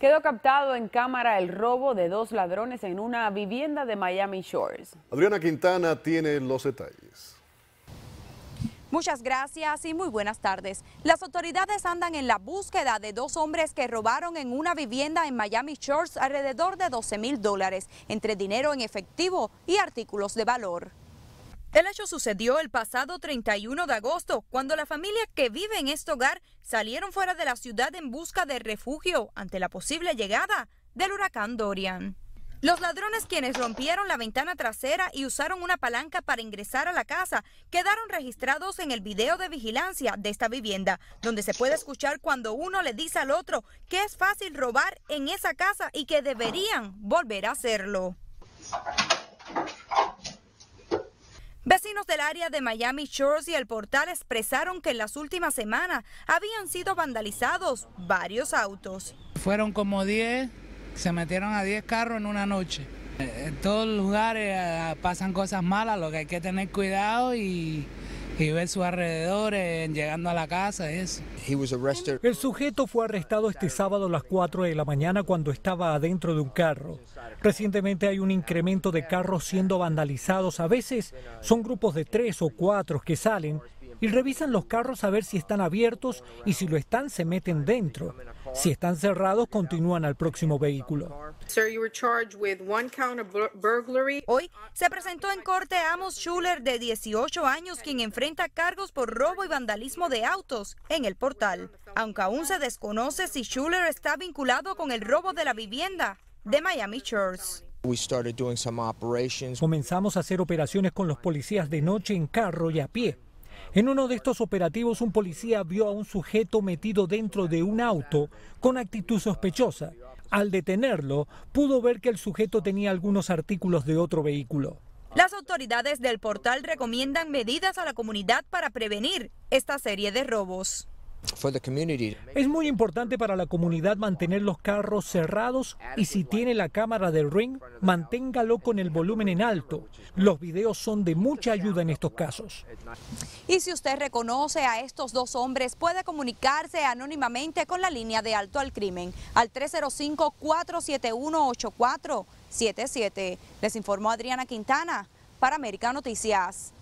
Quedó captado en cámara el robo de dos ladrones en una vivienda de Miami Shores. Adriana Quintana tiene los detalles. Muchas gracias y muy buenas tardes. Las autoridades andan en la búsqueda de dos hombres que robaron en una vivienda en Miami Shores alrededor de 12 mil dólares, entre dinero en efectivo y artículos de valor. El hecho sucedió el pasado 31 de agosto, cuando la familia que vive en este hogar salieron fuera de la ciudad en busca de refugio ante la posible llegada del huracán Dorian. Los ladrones quienes rompieron la ventana trasera y usaron una palanca para ingresar a la casa quedaron registrados en el video de vigilancia de esta vivienda, donde se puede escuchar cuando uno le dice al otro que es fácil robar en esa casa y que deberían volver a hacerlo del área de Miami Shores y el portal expresaron que en las últimas semanas habían sido vandalizados varios autos. Fueron como 10, se metieron a 10 carros en una noche. Eh, en todos los lugares eh, pasan cosas malas, lo que hay que tener cuidado y y ver sus alrededores llegando a la casa. El sujeto fue arrestado este sábado a las 4 de la mañana cuando estaba adentro de un carro. Recientemente hay un incremento de carros siendo vandalizados. A veces son grupos de tres o cuatro que salen y revisan los carros a ver si están abiertos y si lo están se meten dentro. Si están cerrados continúan al próximo vehículo. Hoy se presentó en corte Amos Schuller, de 18 años, quien enfrenta cargos por robo y vandalismo de autos en el portal, aunque aún se desconoce si Schuler está vinculado con el robo de la vivienda de Miami Shores. Comenzamos a hacer operaciones con los policías de noche en carro y a pie en uno de estos operativos, un policía vio a un sujeto metido dentro de un auto con actitud sospechosa. Al detenerlo, pudo ver que el sujeto tenía algunos artículos de otro vehículo. Las autoridades del portal recomiendan medidas a la comunidad para prevenir esta serie de robos. Es muy importante para la comunidad mantener los carros cerrados y si tiene la cámara del ring, manténgalo con el volumen en alto. Los videos son de mucha ayuda en estos casos. Y si usted reconoce a estos dos hombres, puede comunicarse anónimamente con la línea de alto al crimen al 305-471-8477. Les informó Adriana Quintana para América Noticias.